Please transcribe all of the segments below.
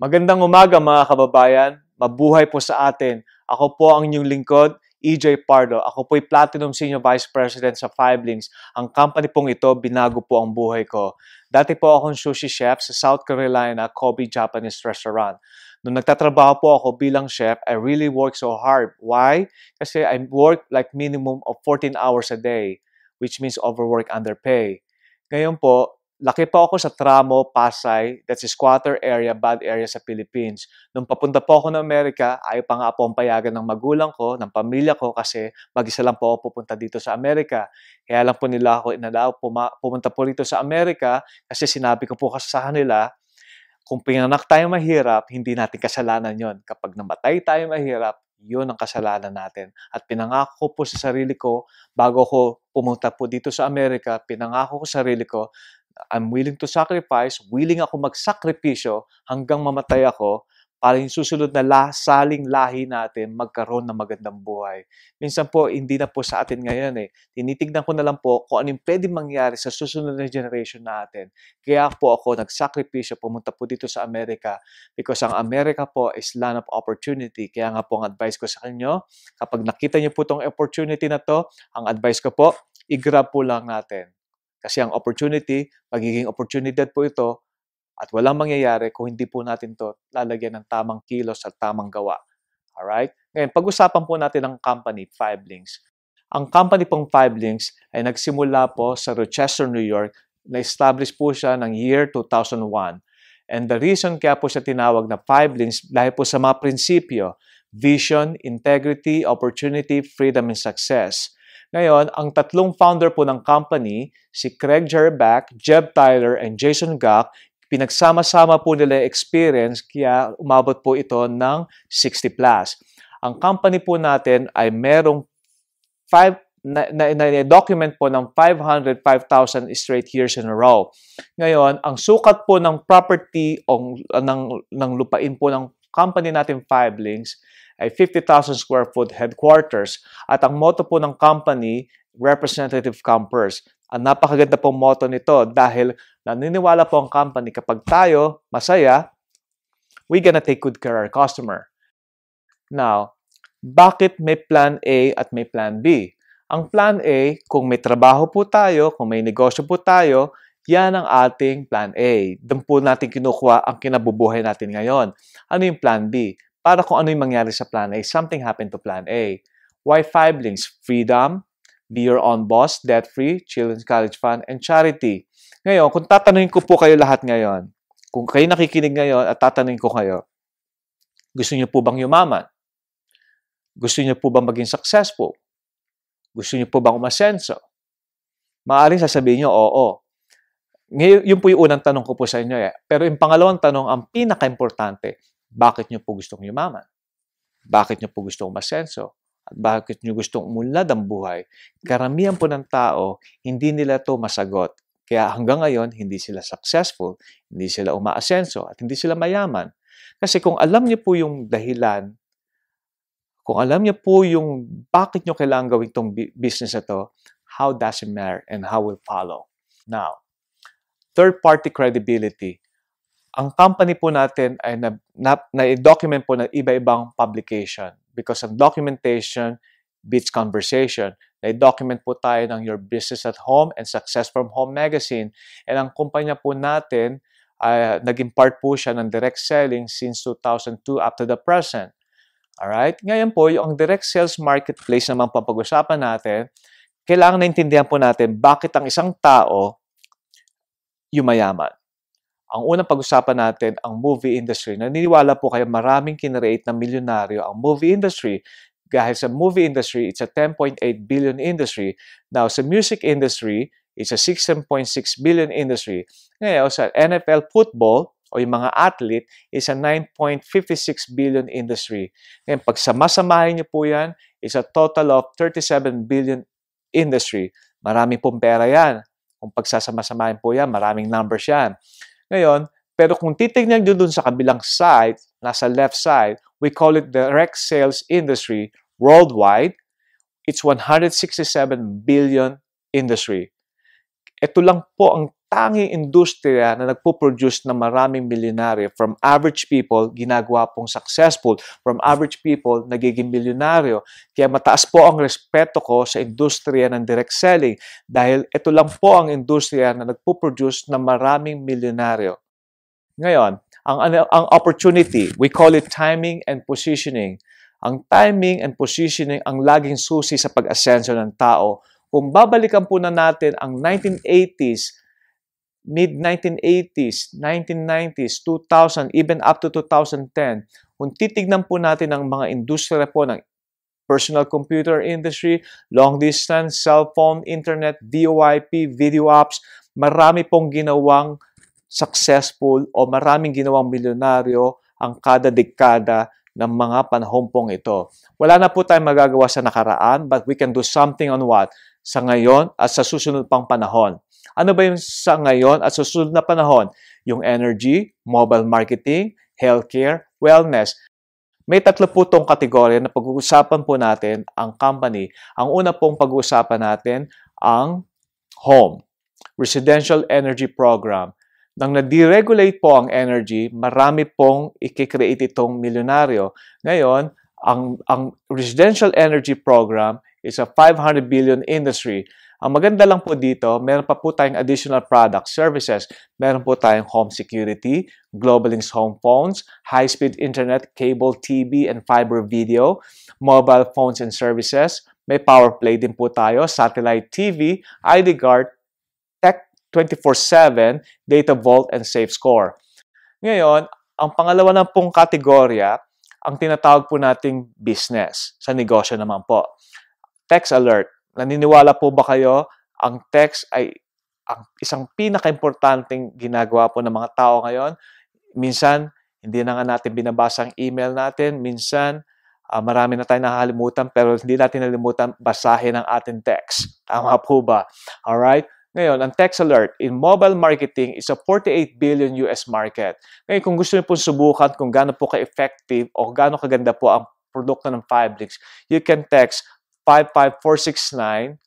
Magandang umaga mga kababayan. Mabuhay po sa atin. Ako po ang inyong lingkod, EJ Pardo. Ako po'y Platinum Senior Vice President sa Five Links. Ang company pong ito, binago po ang buhay ko. Dati po akong sushi chef sa South Carolina Kobe Japanese Restaurant. Noong nagtatrabaho po ako bilang chef, I really work so hard. Why? Kasi I work like minimum of 14 hours a day, which means overwork underpay. Ngayon po, laki po ako sa Tramo, Pasay, that's a squatter area, bad area sa Philippines. Nung papunta po ako ng Amerika, ayaw pa nga po ang payagan ng magulang ko, ng pamilya ko, kasi mag-isa lang po ako pupunta dito sa Amerika. Kaya lang po nila ako inalaw, pumunta po dito sa Amerika, kasi sinabi ko po kasi sa kanila, kung pinanganak tayo mahirap, hindi natin kasalanan yon. Kapag namatay tayo mahirap, yun ang kasalanan natin. At pinangako ko po sa sarili ko, bago ko pumunta po dito sa Amerika, pinangako ko sa sarili ko I'm willing to sacrifice, willing ako magsakripisyo hanggang mamatay ako para yung susunod na la, saling lahi natin magkaroon ng magandang buhay. Minsan po, hindi na po sa atin ngayon eh. Tinitignan ko na lang po kung anong pwede mangyari sa susunod na generation natin. Kaya po ako nagsakripisyo, pumunta po dito sa Amerika because ang Amerika po is land of opportunity. Kaya nga po ang advice ko sa inyo, kapag nakita niyo po tong opportunity na to, ang advice ko po, i-grab po lang natin. Kasi ang opportunity, magiging opportunity po ito at walang mangyayari kung hindi po natin to lalagyan ng tamang kilos at tamang gawa. Alright? Ngayon, pag-usapan po natin ang company, Five Links. Ang company pong Five Links ay nagsimula po sa Rochester, New York. Na-establish po siya ng year 2001. And the reason kaya po siya tinawag na Five Links dahil po sa mga prinsipyo, vision, integrity, opportunity, freedom, and success. Ngayon, ang tatlong founder po ng company, si Craig Jerback, Jeb Tyler, and Jason Gack, pinagsama-sama po nila experience kaya umabot po ito ng 60 plus. Ang company po natin ay merong 5 na, na, na, document po ng 500, 5,000 straight years in a row. Ngayon, ang sukat po ng property o ng, ng lupain po ng company natin Links, ay 50,000 square foot headquarters at ang motto po ng company, Representative Campers. Ang napakaganda pong motto nito dahil naniniwala po ang company kapag tayo masaya, we gonna take good care of our customer. Now, bakit may plan A at may plan B? Ang plan A, kung may trabaho po tayo, kung may negosyo po tayo, yan ang ating plan A. Doon po natin kinukuha ang kinabubuhay natin ngayon. Ano yung plan B? para kung ano yung mangyari sa plan A. Something happened to plan A. Why five links? Freedom, be your own boss, debt-free, children's college fund, and charity. Ngayon, kung tatanungin ko po kayo lahat ngayon, kung kayo nakikinig ngayon at tatanungin ko kayo, gusto niyo po bang yumaman? Gusto niyo po bang maging successful? Gusto niyo po bang umasenso? Maaaring sasabihin niyo, oo. Ngayon, yun po yung unang tanong ko po sa inyo. Eh. Pero yung pangalawang tanong, ang pinaka-importante, bakit nyo po gustong yumaman? Bakit nyo po gustong masenso? At bakit nyo gustong umunlad ang buhay? Karamihan po ng tao, hindi nila to masagot. Kaya hanggang ngayon, hindi sila successful, hindi sila umaasenso, at hindi sila mayaman. Kasi kung alam niyo po yung dahilan, kung alam niyo po yung bakit niyo kailangan gawin itong business na to, how does it matter and how will follow? Now, third-party credibility ang company po natin ay na, na, na-document po ng iba-ibang publication because ang documentation beats conversation. Na-document po tayo ng Your Business at Home and Success from Home magazine. And ang kumpanya po natin, uh, naging part po siya ng direct selling since 2002 up to the present. Alright? Ngayon po, yung direct sales marketplace naman papag-usapan natin, kailangan naintindihan po natin bakit ang isang tao yumayaman. Ang unang pag-usapan natin ang movie industry. Naniniwala po kayo maraming kinereate na milyonaryo ang movie industry dahil sa movie industry, it's a 10.8 billion industry. Now, sa music industry, it's a 6.6 billion industry. Ngayon, sa NFL football, o yung mga athlete is a 9.56 billion industry. Ngayon, pag samasamahin niyo po yan, is a total of 37 billion industry. Marami pong pera yan. Kung pagsasamasamahin po yan, maraming numbers yan. Ngayon, pero kung titignan nyo dun sa kabilang side, nasa left side, we call it the direct sales industry worldwide. It's 167 billion industry. Ito lang po ang tanging industriya na nagpo-produce ng maraming milyonaryo from average people, ginagawa pong successful. From average people, nagiging milyonaryo. Kaya mataas po ang respeto ko sa industriya ng direct selling dahil ito lang po ang industriya na nagpo-produce ng maraming milyonaryo. Ngayon, ang, ano, ang opportunity, we call it timing and positioning. Ang timing and positioning ang laging susi sa pag-asenso ng tao. Kung babalikan po na natin ang 1980s, mid-1980s, 1990s, 2000, even up to 2010, kung titignan po natin ang mga industriya po ng personal computer industry, long distance, cellphone, internet, VoIP, video apps, marami pong ginawang successful o maraming ginawang milyonaryo ang kada dekada ng mga panahon pong ito. Wala na po tayong magagawa sa nakaraan but we can do something on what? Sa ngayon at sa susunod pang panahon. Ano ba yung sa ngayon at susunod na panahon? Yung energy, mobile marketing, healthcare, wellness. May tatlo po itong kategorya na pag-uusapan po natin ang company. Ang una pong pag-uusapan natin ang home, residential energy program. Nang na-deregulate po ang energy, marami pong ikikreate itong milyonaryo. Ngayon, ang, ang residential energy program is a 500 billion industry ang maganda lang po dito, meron pa po tayong additional products, services. Meron po tayong home security, Globalink's home phones, high-speed internet, cable TV, and fiber video, mobile phones and services. May power play din po tayo, satellite TV, ID guard, tech 24-7, data vault, and safe score. Ngayon, ang pangalawa na pong kategorya, ang tinatawag po nating business sa negosyo naman po. Text alert Naniniwala po ba kayo ang text ay ang isang pinakaimportanteng ginagawa po ng mga tao ngayon? Minsan, hindi na nga natin binabasa ang email natin. Minsan, uh, marami na tayong nakalimutan pero hindi natin nalimutan basahin ang ating text. Tama po ba? Alright? Ngayon, ang text alert in mobile marketing is a 48 billion US market. Ngayon, kung gusto niyo po subukan kung gaano po ka-effective o gaano kaganda po ang produkto ng Five Links, you can text 55469,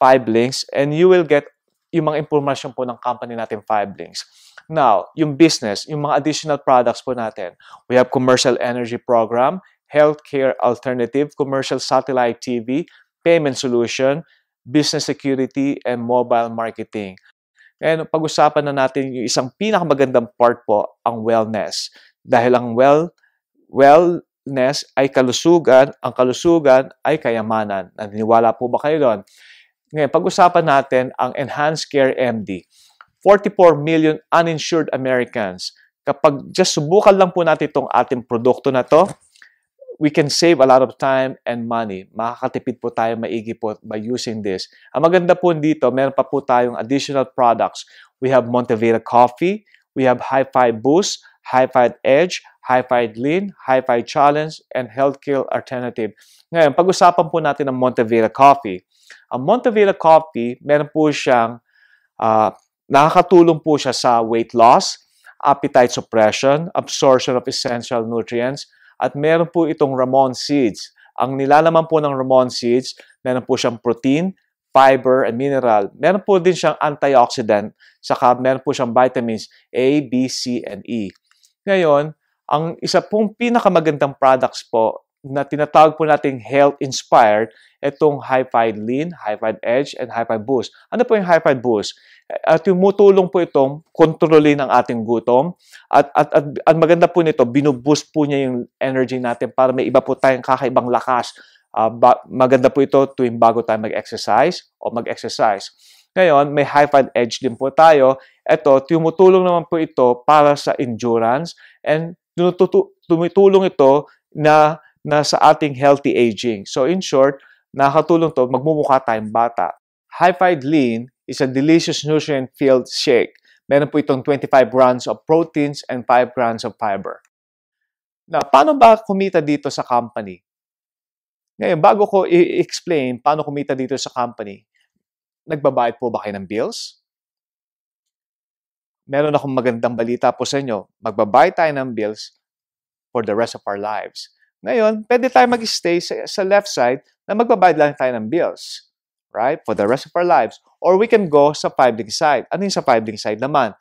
5 links, and you will get yung mga impormasyon po ng company natin, 5 links. Now, yung business, yung mga additional products po natin. We have commercial energy program, healthcare alternative, commercial satellite TV, payment solution, business security, and mobile marketing. And pag-usapan na natin yung isang pinakamagandang part po, ang wellness. Dahil ang well, well happiness ay kalusugan, ang kalusugan ay kayamanan. Naniniwala po ba kayo doon? Ngayon, pag-usapan natin ang Enhanced Care MD. 44 million uninsured Americans. Kapag just subukan lang po natin itong ating produkto na to, we can save a lot of time and money. Makakatipid po tayo maigi po by using this. Ang maganda po dito, meron pa po tayong additional products. We have Montevera Coffee, we have Hi-Fi Boost, High Fight Edge, High Fight Lean, High Fight Challenge, and Health Kill Alternative. Ngayon, pag-usapan po natin ang Montevilla Coffee. Ang Montevilla Coffee, meron po siyang, uh, nakakatulong po siya sa weight loss, appetite suppression, absorption of essential nutrients, at meron po itong Ramon Seeds. Ang nilalaman po ng Ramon Seeds, meron po siyang protein, fiber, and mineral. Meron po din siyang antioxidant, saka meron po siyang vitamins A, B, C, and E. Ngayon, ang isa pong pinakamagandang products po na tinatawag po nating health-inspired, itong Hi-Fi Lean, Hi-Fi Edge, and Hi-Fi Boost. Ano po yung Hi-Fi Boost? At tumutulong po itong kontrolin ang ating gutom. At, at, at, at maganda po nito, binuboost po niya yung energy natin para may iba po tayong kakaibang lakas. Uh, ba, maganda po ito tuwing bago tayo mag-exercise o mag-exercise. Ngayon, may high-five edge din po tayo. Ito, tumutulong naman po ito para sa endurance and tumutulong ito na, nasa ating healthy aging. So in short, nakakatulong to magmumukha tayong bata. High-five lean is a delicious nutrient-filled shake. Meron po itong 25 grams of proteins and 5 grams of fiber. Na, paano ba kumita dito sa company? Ngayon, bago ko i-explain paano kumita dito sa company, nagbabayad po ba kayo ng bills? Meron akong magandang balita po sa inyo. Magbabayad tayo ng bills for the rest of our lives. Ngayon, pwede tayo mag-stay sa, sa left side na magbabayad lang tayo ng bills. Right? For the rest of our lives. Or we can go sa five-link side. Ano yung sa five-link side naman?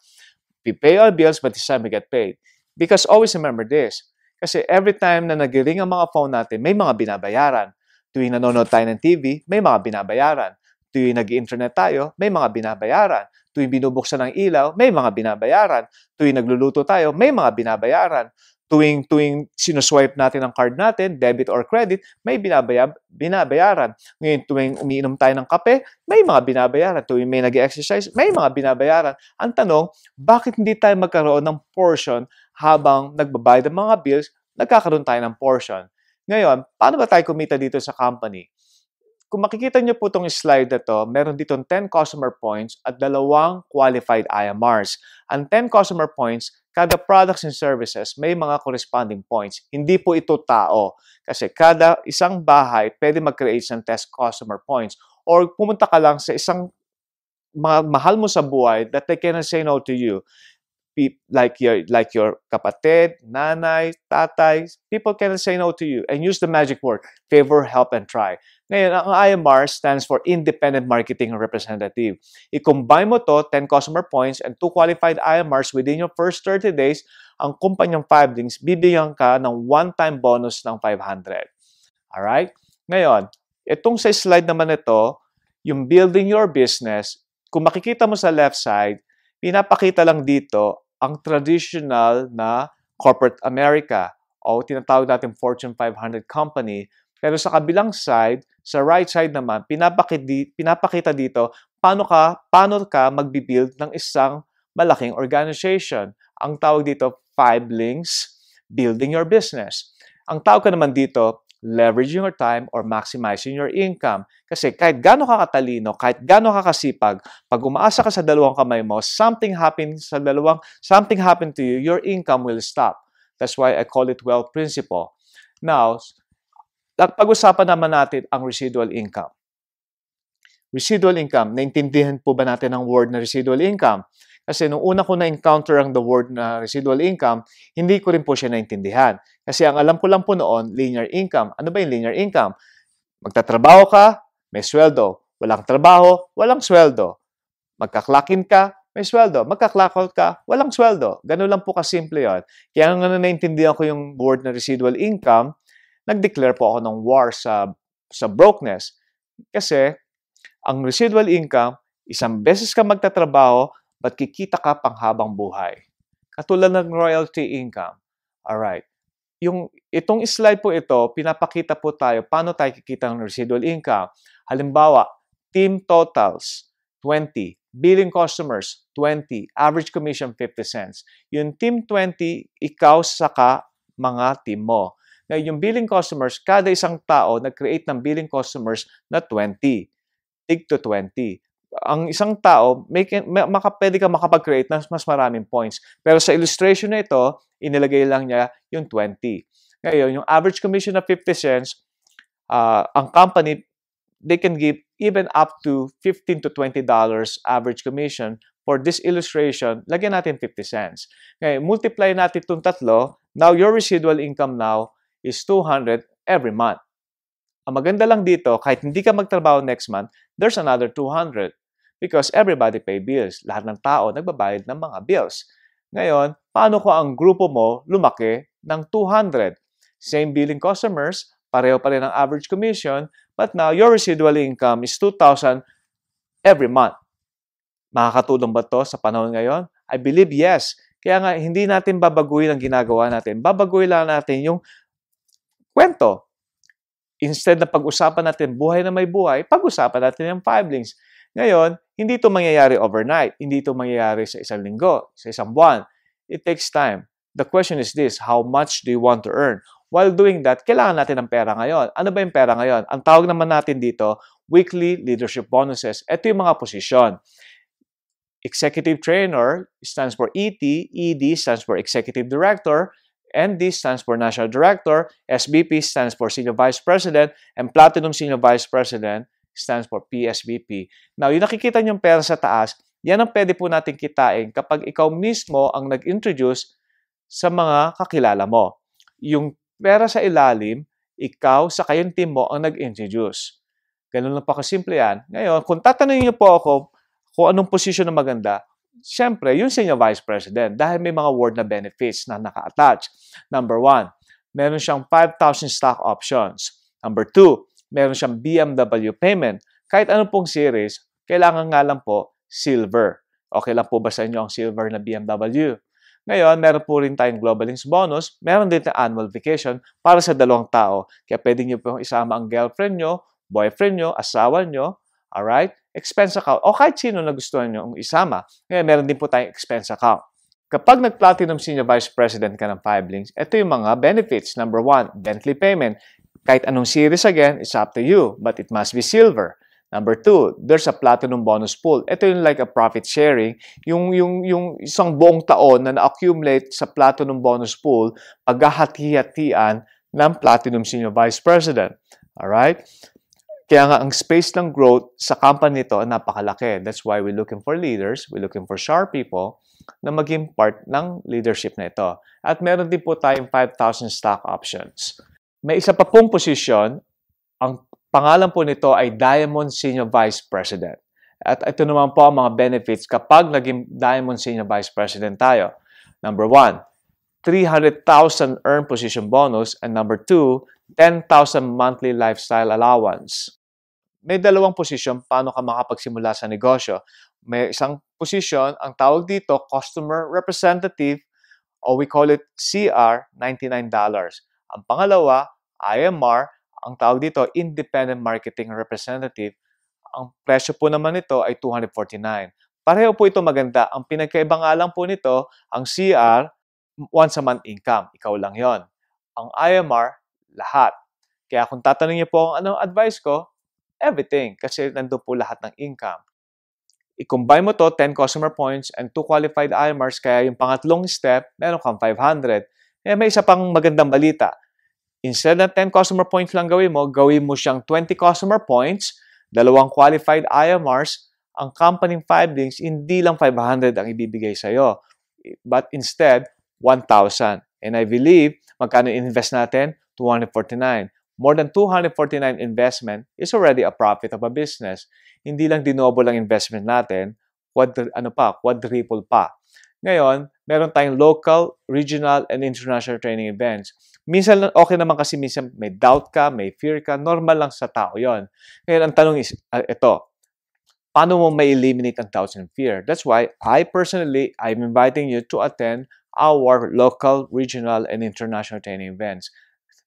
We pay all bills, but this time we get paid. Because always remember this. Kasi every time na nagiring ang mga phone natin, may mga binabayaran. Tuwing nanonood tayo ng TV, may mga binabayaran Tuwing nag-internet tayo, may mga binabayaran. Tuwing binubuksan ng ilaw, may mga binabayaran. Tuwing nagluluto tayo, may mga binabayaran. Tuwing, tuwing sinuswipe natin ang card natin, debit or credit, may binabaya, binabayaran. Ngayon, tuwing umiinom tayo ng kape, may mga binabayaran. Tuwing may nag exercise may mga binabayaran. Ang tanong, bakit hindi tayo magkaroon ng portion habang nagbabayad ng mga bills, nagkakaroon tayo ng portion? Ngayon, paano ba tayo kumita dito sa company? Kung makikita nyo po itong slide na to, meron dito 10 customer points at dalawang qualified IMRs. Ang 10 customer points, kada products and services may mga corresponding points. Hindi po ito tao. Kasi kada isang bahay pwede mag-create ng test customer points. Or pumunta ka lang sa isang ma- mahal mo sa buhay that they cannot say no to you. Pe- like your like your kapatid, nanay, tatay, people cannot say no to you and use the magic word favor, help and try. Ngayon, ang IMR stands for Independent Marketing Representative. I-combine mo to 10 customer points and 2 qualified IMRs within your first 30 days, ang kumpanyang 5 Fivelings bibigyan ka ng one-time bonus ng 500. Alright? Ngayon, itong sa slide naman ito, yung building your business, kung makikita mo sa left side, pinapakita lang dito ang traditional na corporate America o tinatawag natin Fortune 500 company pero sa kabilang side, sa right side naman, pinapakita, pinapakita dito paano ka, paano ka magbibuild ng isang malaking organization. Ang tawag dito, five links, building your business. Ang tawag ka naman dito, leveraging your time or maximizing your income. Kasi kahit gaano ka katalino, kahit gaano ka kasipag, pag umaasa ka sa dalawang kamay mo, something happens sa dalawang, something happened to you, your income will stop. That's why I call it wealth principle. Now, pag-usapan naman natin ang residual income. Residual income, naintindihan po ba natin ang word na residual income? Kasi nung una ko na-encounter ang the word na residual income, hindi ko rin po siya naintindihan. Kasi ang alam ko lang po noon, linear income. Ano ba yung linear income? Magtatrabaho ka, may sweldo. Walang trabaho, walang sweldo. Magkaklakin ka, may sweldo. Magkaklakol ka, walang sweldo. Ganun lang po kasimple yon. Kaya nga na naintindihan ko yung word na residual income nag-declare po ako ng war sa, sa brokenness. Kasi ang residual income, isang beses ka magtatrabaho, but kikita ka pang habang buhay. Katulad ng royalty income. all right Yung, itong slide po ito, pinapakita po tayo paano tayo kikita ng residual income. Halimbawa, team totals, 20. Billing customers, 20. Average commission, 50 cents. Yung team 20, ikaw saka mga team mo. Ngayon, yung billing customers, kada isang tao nag-create ng billing customers na 20. Tig to 20 ang isang tao, may, may, maka, pwede ka makapag-create ng mas maraming points. Pero sa illustration na ito, inilagay lang niya yung 20. Ngayon, yung average commission na 50 cents, uh, ang company, they can give even up to 15 to 20 dollars average commission for this illustration, lagyan natin 50 cents. Ngayon, multiply natin itong tatlo. Now, your residual income now is 200 every month. Ang maganda lang dito, kahit hindi ka magtrabaho next month, there's another 200 because everybody pay bills. Lahat ng tao nagbabayad ng mga bills. Ngayon, paano ko ang grupo mo lumaki ng 200? Same billing customers, pareho pa rin ang average commission, but now your residual income is 2,000 every month. Makakatulong ba to sa panahon ngayon? I believe yes. Kaya nga, hindi natin babaguhin ang ginagawa natin. Babaguhin lang natin yung kwento. Instead na pag-usapan natin buhay na may buhay, pag-usapan natin ang five links. Ngayon, hindi ito mangyayari overnight. Hindi ito mangyayari sa isang linggo, sa isang buwan. It takes time. The question is this, how much do you want to earn? While doing that, kailangan natin ng pera ngayon. Ano ba yung pera ngayon? Ang tawag naman natin dito, weekly leadership bonuses. Ito yung mga posisyon. Executive Trainer stands for ET, ED stands for Executive Director, ND stands for National Director, SBP stands for Senior Vice President, and Platinum Senior Vice President stands for PSVP. Now, yung nakikita niyong pera sa taas, yan ang pwede po natin kitain kapag ikaw mismo ang nag-introduce sa mga kakilala mo. Yung pera sa ilalim, ikaw sa kayong team mo ang nag-introduce. Ganun lang pa kasimple yan. Ngayon, kung tatanungin niyo po ako kung anong posisyon na maganda, Siyempre, yun yung senior vice president dahil may mga award na benefits na naka-attach. Number one, meron siyang 5,000 stock options. Number two, meron siyang BMW payment. Kahit ano pong series, kailangan nga lang po silver. Okay lang po ba sa inyo ang silver na BMW? Ngayon, meron po rin tayong Globalings bonus. Meron din tayong annual vacation para sa dalawang tao. Kaya pwede nyo pong isama ang girlfriend nyo, boyfriend nyo, asawa nyo, alright? expense account o kahit sino na gusto ninyong isama. Kaya meron din po tayong expense account. Kapag nag-platinum senior vice president ka ng Links, ito yung mga benefits. Number one, Bentley payment. Kahit anong series again, it's up to you, but it must be silver. Number two, there's a platinum bonus pool. Ito yung like a profit sharing. Yung, yung, yung isang buong taon na na-accumulate sa platinum bonus pool, paghahati-hatian ng platinum senior vice president. Alright? Kaya nga, ang space ng growth sa company nito napakalaki. That's why we're looking for leaders, we're looking for sharp people na maging part ng leadership na ito. At meron din po tayong 5,000 stock options. May isa pa pong position, ang pangalan po nito ay Diamond Senior Vice President. At ito naman po ang mga benefits kapag naging Diamond Senior Vice President tayo. Number one, 300,000 earned position bonus. And number two, 10,000 monthly lifestyle allowance. May dalawang posisyon paano ka makapagsimula sa negosyo. May isang posisyon, ang tawag dito, Customer Representative or we call it CR, $99. Ang pangalawa, IMR, ang tawag dito, Independent Marketing Representative. Ang presyo po naman nito ay 249. Pareho po ito maganda. Ang pinagkaiba nga lang po nito, ang CR, once a month income. Ikaw lang yon. Ang IMR, lahat. Kaya kung tatanungin niyo po anong advice ko, everything kasi nandun po lahat ng income. I-combine mo to 10 customer points and 2 qualified IMRs kaya yung pangatlong step, meron kang 500. Eh, may isa pang magandang balita. Instead ng 10 customer points lang gawin mo, gawin mo siyang 20 customer points, dalawang qualified IMRs, ang company 5 hindi lang 500 ang ibibigay sa'yo. But instead, 1,000. And I believe, magkano invest natin? 249. More than 249 investment is already a profit of a business. Hindi lang dinobo lang investment natin, quadri, ano pa, quadruple pa. Ngayon, meron tayong local, regional, and international training events. Minsan, okay naman kasi minsan may doubt ka, may fear ka, normal lang sa tao yon. Ngayon, ang tanong is, uh, ito, paano mo ma-eliminate ang doubts and fear? That's why I personally, I'm inviting you to attend our local, regional, and international training events.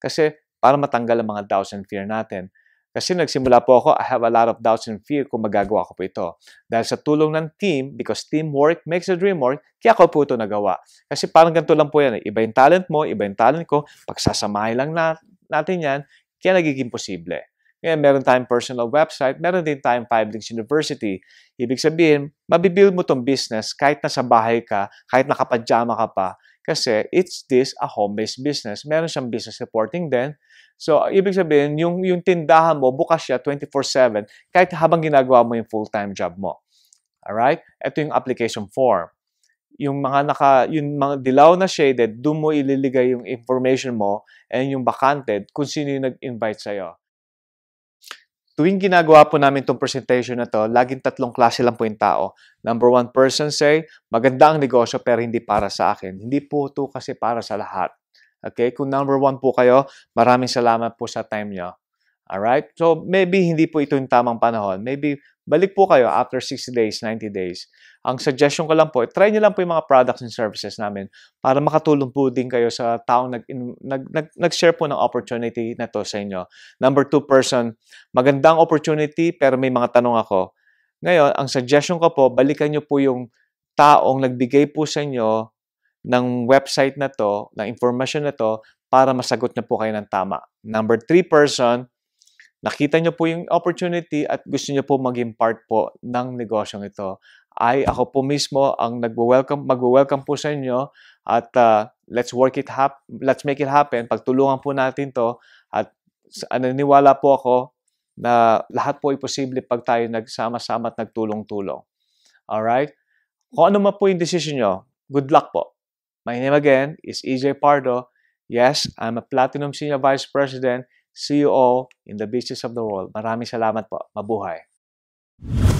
Kasi para matanggal ang mga doubts and fear natin. Kasi nagsimula po ako, I have a lot of doubts and fear kung magagawa ko po ito. Dahil sa tulong ng team, because teamwork makes the dream work, kaya ko po ito nagawa. Kasi parang ganito lang po yan. Eh. Iba yung talent mo, iba yung talent ko. Pagsasamahin lang na, natin yan, kaya nagiging posible. Ngayon, meron tayong personal website, meron din tayong Five Links University. Ibig sabihin, mabibuild mo tong business kahit nasa bahay ka, kahit nakapadyama ka pa, kasi it's this a home-based business. Meron siyang business reporting din. So, ibig sabihin, yung, yung tindahan mo, bukas siya 24-7 kahit habang ginagawa mo yung full-time job mo. Alright? Ito yung application form. Yung mga naka, yung mga dilaw na shaded, doon mo ililigay yung information mo and yung bakante kung sino yung nag-invite sa'yo. Tuwing ginagawa po namin itong presentation na to, laging tatlong klase lang po yung tao. Number one person say, maganda ang negosyo pero hindi para sa akin. Hindi po ito kasi para sa lahat. Okay? Kung number one po kayo, maraming salamat po sa time nyo. Alright? So, maybe hindi po ito yung tamang panahon. Maybe balik po kayo after 60 days, 90 days. Ang suggestion ko lang po, try nyo lang po yung mga products and services namin para makatulong po din kayo sa taong nag, nag, nag, nag-share po ng opportunity na to sa inyo. Number two person, magandang opportunity pero may mga tanong ako. Ngayon, ang suggestion ko po, balikan nyo po yung taong nagbigay po sa inyo ng website na to, ng information na to, para masagot na po kayo ng tama. Number three person, nakita nyo po yung opportunity at gusto nyo po maging part po ng negosyong ito, ay ako po mismo ang nagwo-welcome, magwo-welcome po sa inyo at uh, let's work it hap let's make it happen. Pagtulungan po natin 'to at naniniwala po ako na lahat po ay posible pag tayo nagsama-sama at nagtulong-tulong. All right? Kung ano man po yung decision nyo, good luck po. My name again is EJ Pardo. Yes, I'm a Platinum Senior Vice President See you all in the business of the world. Maraming salamat po. Mabuhay!